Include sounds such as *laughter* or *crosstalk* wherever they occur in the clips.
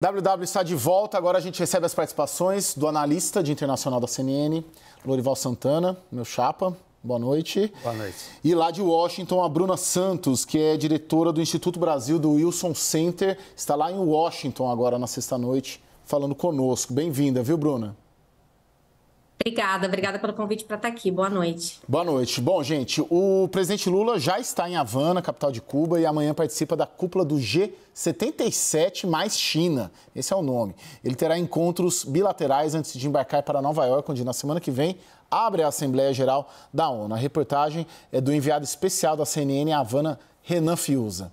WW está de volta, agora a gente recebe as participações do analista de internacional da CNN, Lorival Santana, meu chapa. Boa noite. Boa noite. E lá de Washington, a Bruna Santos, que é diretora do Instituto Brasil do Wilson Center, está lá em Washington agora na sexta-noite, falando conosco. Bem-vinda, viu, Bruna? Obrigada, obrigada pelo convite para estar tá aqui. Boa noite. Boa noite. Bom, gente, o presidente Lula já está em Havana, capital de Cuba, e amanhã participa da cúpula do G77 mais China. Esse é o nome. Ele terá encontros bilaterais antes de embarcar para Nova York, onde na semana que vem abre a Assembleia Geral da ONU. A reportagem é do enviado especial da CNN em Havana, Renan Fiuza.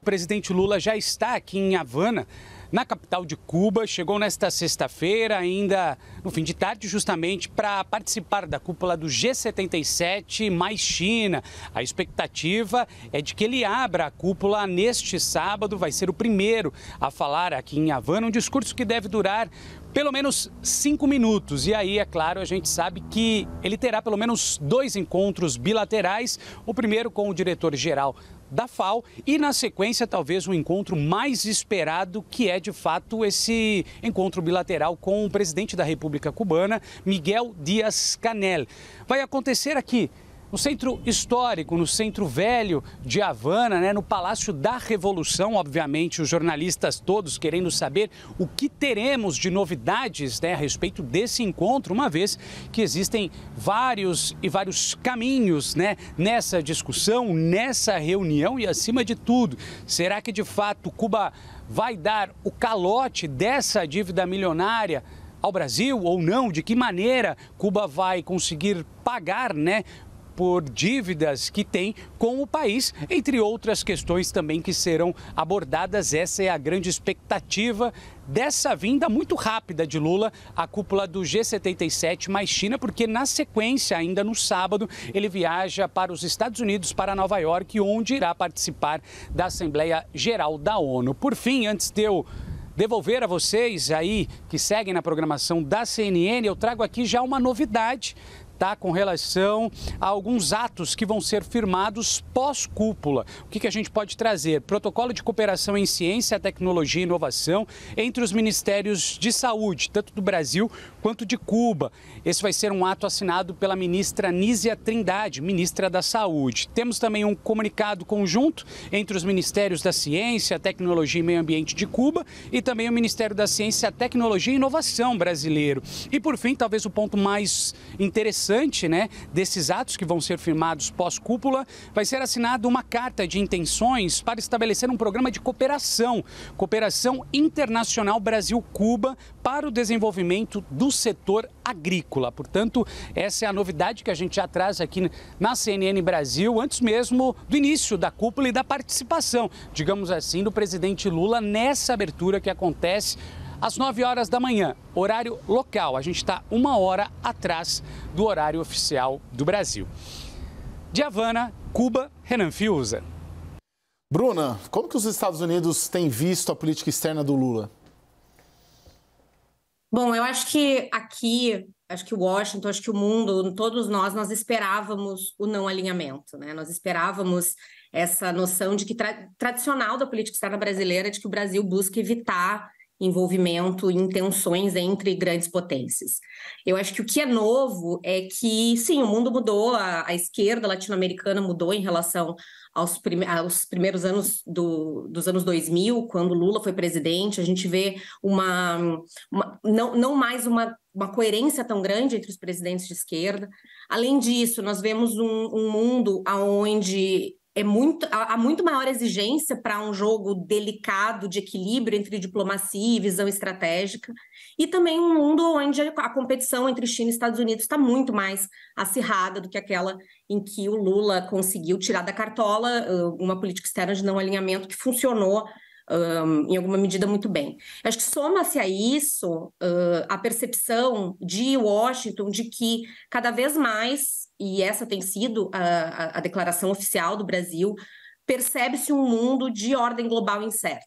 O presidente Lula já está aqui em Havana na capital de Cuba. Chegou nesta sexta-feira, ainda no fim de tarde, justamente para participar da cúpula do G77 mais China. A expectativa é de que ele abra a cúpula neste sábado, vai ser o primeiro a falar aqui em Havana, um discurso que deve durar pelo menos cinco minutos. E aí, é claro, a gente sabe que ele terá pelo menos dois encontros bilaterais: o primeiro com o diretor-geral da FAO e, na sequência, talvez o um encontro mais esperado, que é de fato esse encontro bilateral com o presidente da República Cubana, Miguel Dias Canel. Vai acontecer aqui no centro histórico, no centro velho de Havana, né, no Palácio da Revolução. Obviamente, os jornalistas todos querendo saber o que teremos de novidades né, a respeito desse encontro, uma vez que existem vários e vários caminhos né, nessa discussão, nessa reunião e, acima de tudo, será que de fato Cuba vai dar o calote dessa dívida milionária? ao Brasil ou não, de que maneira Cuba vai conseguir pagar né, por dívidas que tem com o país, entre outras questões também que serão abordadas. Essa é a grande expectativa dessa vinda muito rápida de Lula à cúpula do G77 mais China, porque na sequência, ainda no sábado, ele viaja para os Estados Unidos, para Nova York, onde irá participar da Assembleia Geral da ONU. Por fim, antes de eu devolver a vocês aí que seguem na programação da CNN, eu trago aqui já uma novidade tá? com relação a alguns atos que vão ser firmados pós-cúpula. O que, que a gente pode trazer? Protocolo de cooperação em ciência, tecnologia e inovação entre os ministérios de saúde, tanto do Brasil quanto de Cuba. Esse vai ser um ato assinado pela ministra Nízia Trindade, ministra da Saúde. Temos também um comunicado conjunto entre os ministérios da Ciência, Tecnologia e Meio Ambiente de Cuba e também o Ministério da Ciência, Tecnologia e Inovação brasileiro. E por fim, talvez o ponto mais interessante interessante né, desses atos que vão ser firmados pós-cúpula vai ser assinada uma carta de intenções para estabelecer um programa de cooperação, cooperação internacional Brasil-Cuba para o desenvolvimento do setor agrícola. Portanto, essa é a novidade que a gente já traz aqui na CNN Brasil, antes mesmo do início da cúpula e da participação, digamos assim, do presidente Lula nessa abertura que acontece às 9 horas da manhã, horário local. A gente está uma hora atrás do horário oficial do Brasil. De Havana, Cuba, Renan Fiuza. Bruna, como que os Estados Unidos têm visto a política externa do Lula? Bom, eu acho que aqui, acho que Washington, acho que o mundo, todos nós, nós esperávamos o não alinhamento, né? Nós esperávamos essa noção de que tra tradicional da política externa brasileira de que o Brasil busca evitar envolvimento e intenções entre grandes potências. Eu acho que o que é novo é que, sim, o mundo mudou, a, a esquerda latino-americana mudou em relação aos, aos primeiros anos do, dos anos 2000, quando Lula foi presidente, a gente vê uma, uma não, não mais uma, uma coerência tão grande entre os presidentes de esquerda. Além disso, nós vemos um, um mundo onde é muito há muito maior exigência para um jogo delicado de equilíbrio entre diplomacia e visão estratégica e também um mundo onde a competição entre China e Estados Unidos está muito mais acirrada do que aquela em que o Lula conseguiu tirar da cartola uma política externa de não alinhamento que funcionou um, em alguma medida muito bem. Acho que soma-se a isso uh, a percepção de Washington de que cada vez mais, e essa tem sido a, a, a declaração oficial do Brasil, percebe-se um mundo de ordem global incerta.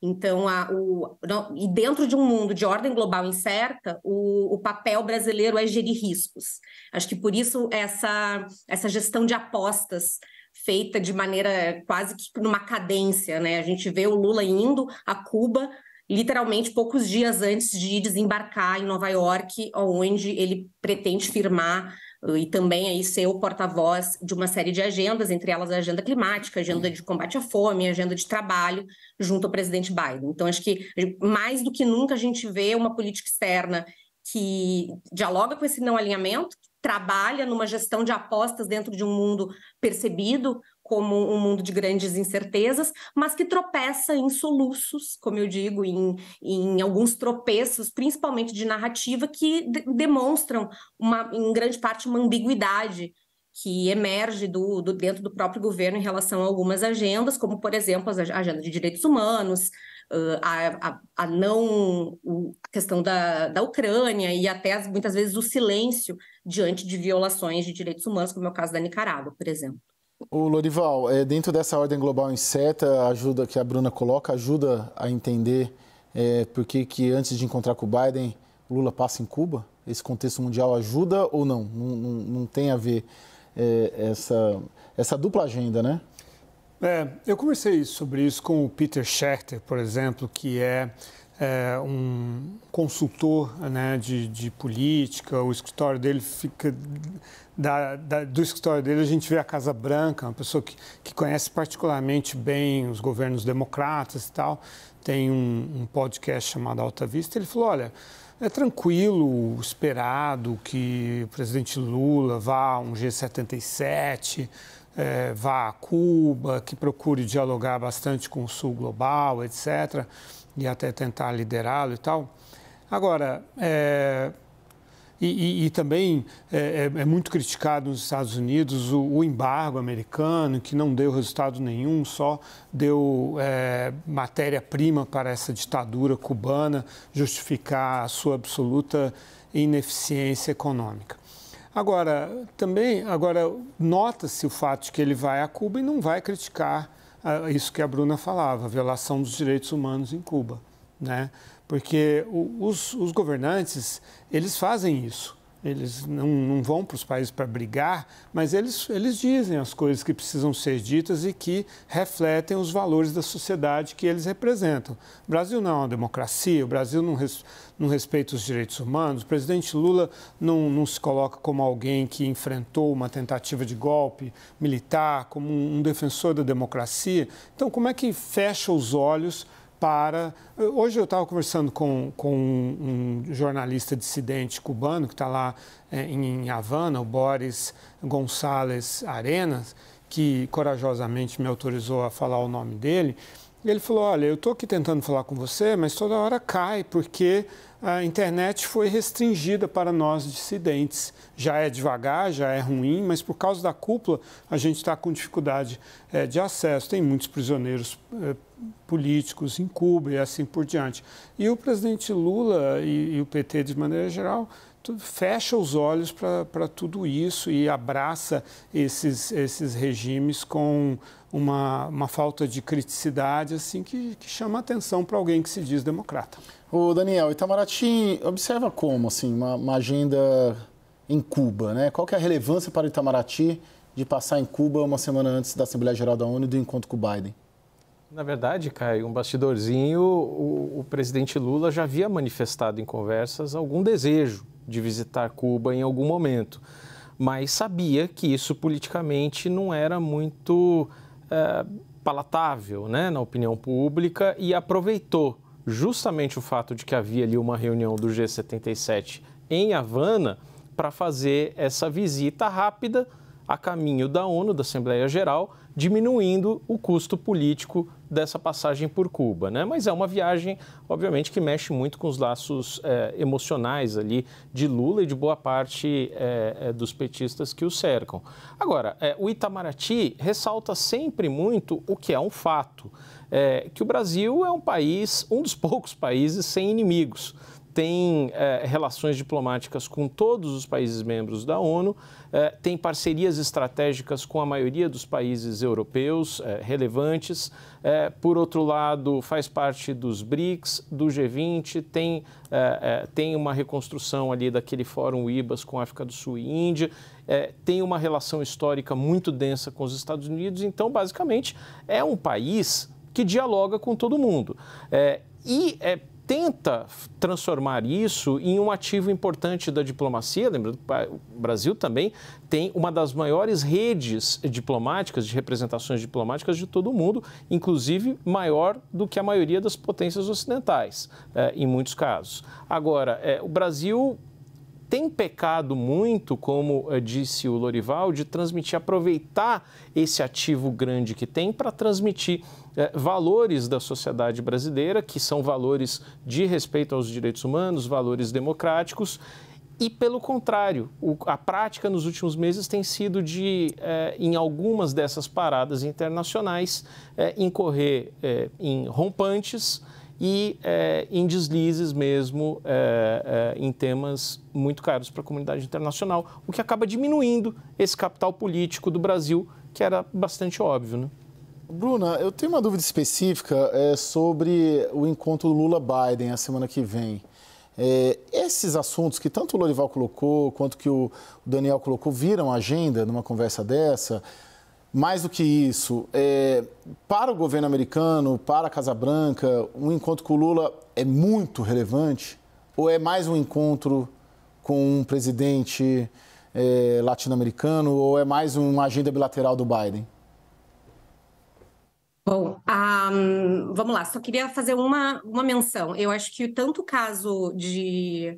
Então, a, o, não, e dentro de um mundo de ordem global incerta, o, o, papel brasileiro é gerir riscos. Acho que por isso essa, essa gestão de apostas feita de maneira quase que tipo numa cadência, né? A gente vê o Lula indo a Cuba literalmente poucos dias antes de desembarcar em Nova York, onde ele pretende firmar uh, e também aí ser o porta-voz de uma série de agendas, entre elas a agenda climática, a agenda de combate à fome, a agenda de trabalho, junto ao presidente Biden. Então, acho que mais do que nunca a gente vê uma política externa que dialoga com esse não alinhamento, trabalha numa gestão de apostas dentro de um mundo percebido como um mundo de grandes incertezas, mas que tropeça em soluços, como eu digo, em, em alguns tropeços, principalmente de narrativa, que de demonstram, uma, em grande parte, uma ambiguidade que emerge do, do, dentro do próprio governo em relação a algumas agendas, como, por exemplo, a agenda de direitos humanos, ah, a, a, a não a questão da, da Ucrânia e até muitas vezes o silêncio diante de violações de direitos humanos, como é o caso da Nicarágua, por exemplo. O Lorival, é, dentro dessa ordem global incerta, a ajuda que a Bruna coloca ajuda a entender é, por que, que antes de encontrar com o Biden, Lula passa em Cuba? Esse contexto mundial ajuda ou não? Não, não, não tem a ver é, essa, essa dupla agenda, né? É, eu conversei sobre isso com o Peter Schechter, por exemplo, que é é, um consultor né, de, de, política, o escritório dele fica. Da, da, do escritório dele a gente vê a Casa Branca, uma pessoa que, que conhece particularmente bem os governos democratas e tal. Tem um, um podcast chamado Alta Vista. Ele falou: olha, é tranquilo, esperado que o presidente Lula vá a um G77. É, vá a Cuba, que procure dialogar bastante com o Sul global, etc e até tentar liderá-lo e tal. Agora, é, e, e, e, também é, é, é, muito criticado nos Estados Unidos o, o, embargo americano, que não deu resultado nenhum, só deu é, matéria-prima para essa ditadura cubana justificar a sua absoluta ineficiência econômica. Agora, também, agora nota-se o fato de que ele vai a Cuba e não vai criticar ah, isso que a Bruna falava, a violação dos direitos humanos em Cuba, né? Porque os, os governantes, eles fazem isso. Eles não, não vão para os países para brigar, mas eles, eles dizem as coisas que precisam ser ditas e que refletem os valores da sociedade que eles representam. O Brasil não é uma democracia, o Brasil não, res, não respeita os direitos humanos, o presidente Lula não, não se coloca como alguém que enfrentou uma tentativa de golpe militar, como um, um defensor da democracia. Então, como é que fecha os olhos para. Eh, hoje eu estava conversando com, com um jornalista dissidente cubano que está lá eh, em Havana, o Boris Gonçalves Arenas, que corajosamente me autorizou a falar o nome dele. E ele falou: Olha, eu estou aqui tentando falar com você, mas toda hora cai, porque a internet foi restringida para nós dissidentes. Já é devagar, já é ruim, mas por causa da cúpula, a gente está com dificuldade é, de acesso. Tem muitos prisioneiros é, políticos em Cuba e assim por diante. E o presidente Lula e, e o PT, de maneira geral, fecha os olhos para tudo isso e abraça esses, esses regimes com uma, uma falta de criticidade assim que, que chama atenção para alguém que se diz democrata. O Daniel Itamaraty observa como assim uma, uma, agenda em Cuba, né? Qual que é a relevância para o Itamaraty de passar em Cuba uma semana antes da Assembleia Geral da ONU e do encontro com o Biden? Na verdade, Caio, um bastidorzinho, o, o presidente Lula já havia manifestado em conversas algum desejo de visitar Cuba em algum momento, mas sabia que isso politicamente não era muito é, palatável né, na opinião pública e aproveitou justamente o fato de que havia ali uma reunião do G77 em Havana para fazer essa visita rápida a caminho da ONU, da Assembleia Geral, diminuindo o custo político dessa passagem por Cuba, né? Mas é uma viagem, obviamente, que mexe muito com os laços é, emocionais ali de Lula e de boa parte é, é dos petistas que o cercam. Agora, é, o Itamaraty ressalta sempre muito o que é um fato, é, que o Brasil é um país, um dos *laughs* poucos países sem inimigos tem é, relações diplomáticas com todos os países membros da ONU, é, tem parcerias estratégicas com a maioria dos países europeus é, relevantes. por outro lado, faz parte dos BRICS, do G20, tem, tem uma reconstrução ali daquele fórum IBAS com África do Sul e Índia. É, tem uma relação histórica muito densa com os Estados Unidos, então, basicamente, é um país que dialoga com todo mundo. É, e é tenta transformar isso em um ativo importante da diplomacia. Lembrando que o Brasil também tem uma das maiores redes diplomáticas, de representações diplomáticas de todo o mundo, inclusive maior do que a maioria das potências ocidentais, eh, em muitos casos. Agora, eh, o Brasil tem pecado muito, como eh, disse o Lorival, de transmitir, aproveitar esse ativo grande que tem para transmitir eh, valores da sociedade brasileira, que são valores de respeito aos direitos humanos, valores democráticos. E, pelo contrário, o, a prática nos últimos meses tem sido de, eh, em algumas dessas paradas internacionais, incorrer em rompantes e é, em deslizes mesmo é, é, em temas muito caros para a comunidade internacional, o que acaba diminuindo esse capital político do Brasil, que era bastante óbvio. Né? Bruna, eu tenho uma dúvida específica é, sobre o encontro Lula-Biden a semana que vem. É, esses assuntos que tanto o Lorival colocou, quanto que o Daniel colocou, viram agenda numa conversa dessa? Mais do que isso, é, para o governo americano, para a Casa Branca, um encontro com o Lula é muito relevante? Ou é mais um encontro com um presidente é, latino-americano? Ou é mais uma agenda bilateral do Biden? Bom, um, vamos lá, só queria fazer uma, uma menção. Eu acho que tanto o caso de,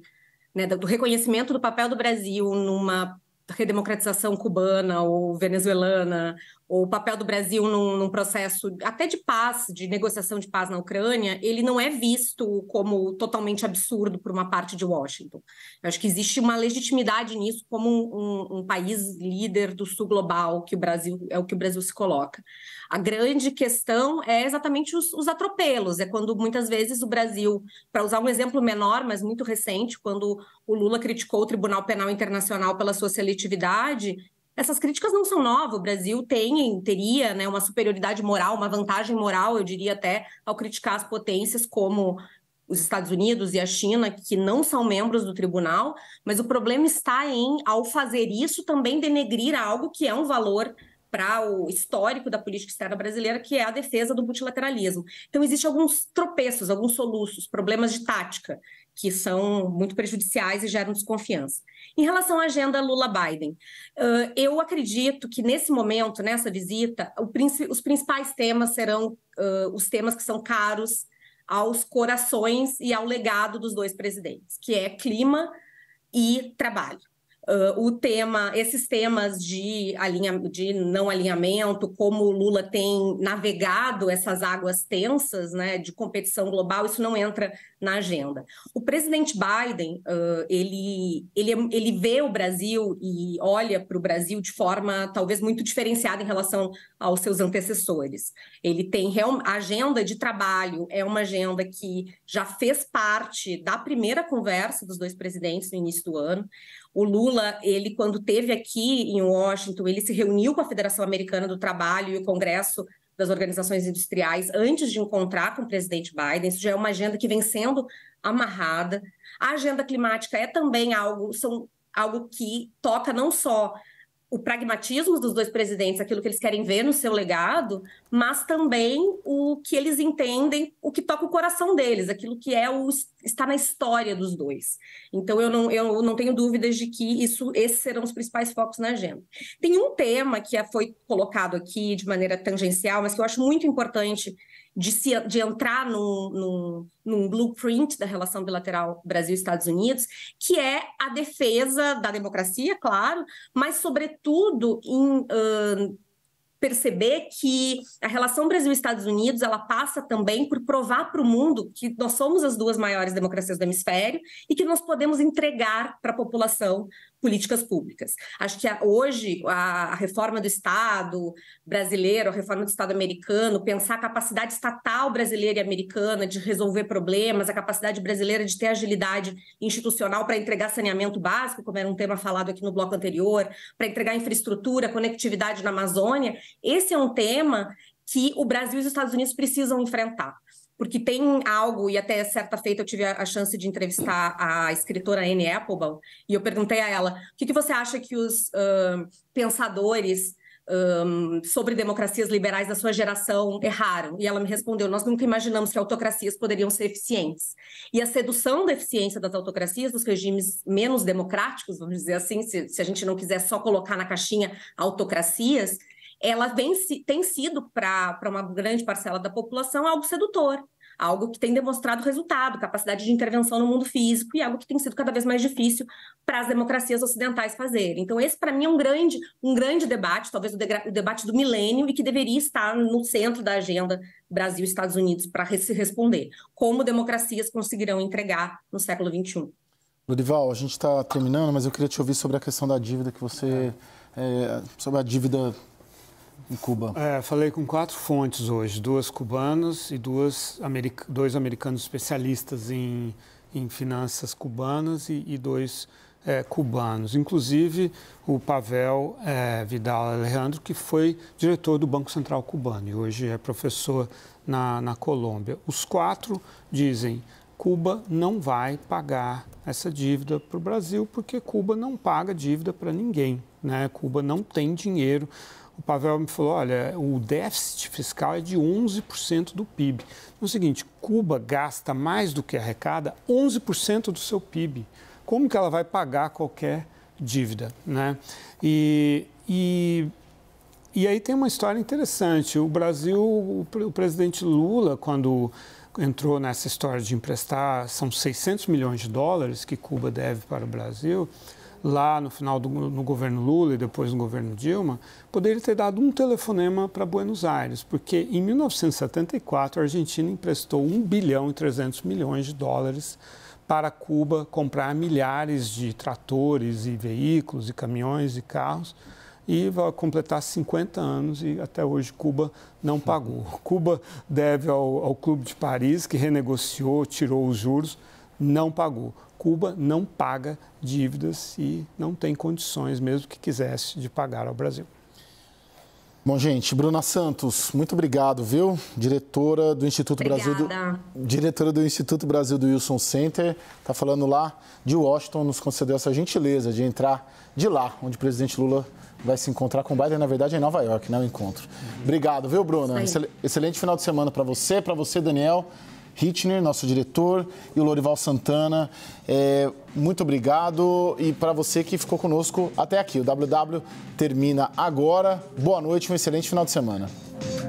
né, do reconhecimento do papel do Brasil numa redemocratização cubana ou venezuelana, ou o papel do Brasil num, num, processo até de paz, de negociação de paz na Ucrânia, ele não é visto como totalmente absurdo por uma parte de Washington. Eu acho que existe uma legitimidade nisso como um, um, um país líder do sul global, que o Brasil é o que o Brasil se coloca. A grande questão é exatamente os, os atropelos, é quando muitas vezes o Brasil, para usar um exemplo menor, mas muito recente, quando o Lula criticou o Tribunal Penal Internacional pela sua seletividade. Essas críticas não são novas. O Brasil tem, teria né, uma superioridade moral, uma vantagem moral, eu diria até, ao criticar as potências como os Estados Unidos e a China, que não são membros do tribunal, mas o problema está em, ao fazer isso, também denegrir algo que é um valor para o histórico da política externa brasileira, que é a defesa do multilateralismo. Então, existem alguns tropeços, alguns soluços, problemas de tática que são muito prejudiciais e geram desconfiança. Em relação à agenda Lula-Biden, eu acredito que nesse momento, nessa visita, os principais temas serão os temas que são caros aos corações e ao legado dos dois presidentes, que é clima e trabalho. Uh, o tema, esses temas de, alinha, de não alinhamento, como o Lula tem navegado essas águas tensas né, de competição global, isso não entra na agenda. O presidente Biden, uh, ele, ele, ele vê o Brasil e olha para o Brasil de forma talvez muito diferenciada em relação aos seus antecessores. Ele tem real, a agenda de trabalho, é uma agenda que já fez parte da primeira conversa dos dois presidentes no início do ano. O Lula Lula, ele quando teve aqui em Washington, ele se reuniu com a Federação Americana do Trabalho e o Congresso das organizações industriais antes de encontrar com o presidente Biden. Isso já é uma agenda que vem sendo amarrada. A agenda climática é também algo, são algo que toca não só o pragmatismo dos dois presidentes, aquilo que eles querem ver no seu legado, mas também o que eles entendem, o que toca o coração deles, aquilo que é o está na história dos dois. Então eu não, eu não tenho dúvidas de que isso esses serão os principais focos na agenda. Tem um tema que é, foi colocado aqui de maneira tangencial, mas que eu acho muito importante de, se, de entrar num, num, num, blueprint da relação bilateral Brasil-Estados Unidos, que é a defesa da democracia, claro, mas, sobretudo, em. Uh, perceber que a relação Brasil-Estados Unidos ela passa também por provar para o mundo que nós somos as duas maiores democracias do hemisfério e que nós podemos entregar para a população políticas públicas. Acho que a, hoje a, a, reforma do Estado brasileiro, a reforma do Estado americano, pensar a capacidade estatal brasileira e americana de resolver problemas, a capacidade brasileira de ter agilidade institucional para entregar saneamento básico, como era um tema falado aqui no bloco anterior, para entregar infraestrutura, conectividade na Amazônia, esse é um tema que o Brasil e os Estados Unidos precisam enfrentar porque tem algo, e até certa feita eu tive a, chance de entrevistar a escritora Anne Applebaum, e eu perguntei a ela, o que, que você acha que os uh, pensadores um, sobre democracias liberais da sua geração erraram? E ela me respondeu, nós nunca imaginamos que autocracias poderiam ser eficientes. E a sedução da eficiência das autocracias, dos regimes menos democráticos, vamos dizer assim, se, se a gente não quiser só colocar na caixinha autocracias, ela tem, tem sido para uma grande parcela da população algo sedutor, algo que tem demonstrado resultado, capacidade de intervenção no mundo físico e algo que tem sido cada vez mais difícil para as democracias ocidentais fazerem. Então esse para mim é um grande, um grande debate, talvez o, o debate do milênio e que deveria estar no centro da agenda Brasil e Estados Unidos para se responder. Como democracias conseguirão entregar no século XXI? Lorival, a gente está terminando, mas eu queria te ouvir sobre a questão da dívida que você é, sobre a dívida em Cuba? É, falei com quatro fontes hoje, duas cubanas e duas dois americanos especialistas em, em finanças cubanas e, e dois é, cubanos, inclusive o Pavel é, Vidal Alejandro, que foi diretor do Banco Central Cubano e hoje é professor na, na Colômbia. Os quatro dizem Cuba não vai pagar essa dívida para o Brasil, porque Cuba não paga dívida para ninguém. Né? Cuba não tem dinheiro o Pavel me falou, olha, o déficit fiscal é de 11% do PIB. Então é o seguinte, Cuba gasta mais do que arrecada 11% do seu PIB. Como que ela vai pagar qualquer dívida, né? E, e, e aí tem uma história interessante. O Brasil, o, o presidente Lula, quando entrou nessa história de emprestar, são 600 milhões de dólares que Cuba deve para o Brasil, lá no final do no governo Lula e depois no governo Dilma, poderia ter dado um telefonema para Buenos Aires, porque em 1974 a Argentina emprestou 1 bilhão e 300 milhões de dólares para Cuba comprar milhares de tratores e veículos e caminhões e carros e vai completar 50 anos e até hoje Cuba não pagou. Cuba deve ao, ao Clube de Paris, que renegociou, tirou os juros, não pagou. Cuba não paga dívidas e não tem condições, mesmo que quisesse, de pagar ao Brasil. Bom, gente, Bruna Santos, muito obrigado, viu? Diretora do Instituto Obrigada. Brasil do Diretora do Instituto Brasil do Wilson Center, tá falando lá de Washington, nos concedeu essa gentileza de entrar de lá, onde o presidente Lula vai se encontrar com o Biden, na verdade, é em Nova York, né, o encontro. Obrigado, viu, Bruna? Excelente final de semana para você, para você, Daniel. Hitner, nosso diretor, e o Lorival Santana. É, muito obrigado e para você que ficou conosco até aqui. O WW termina agora. Boa noite, um excelente final de semana.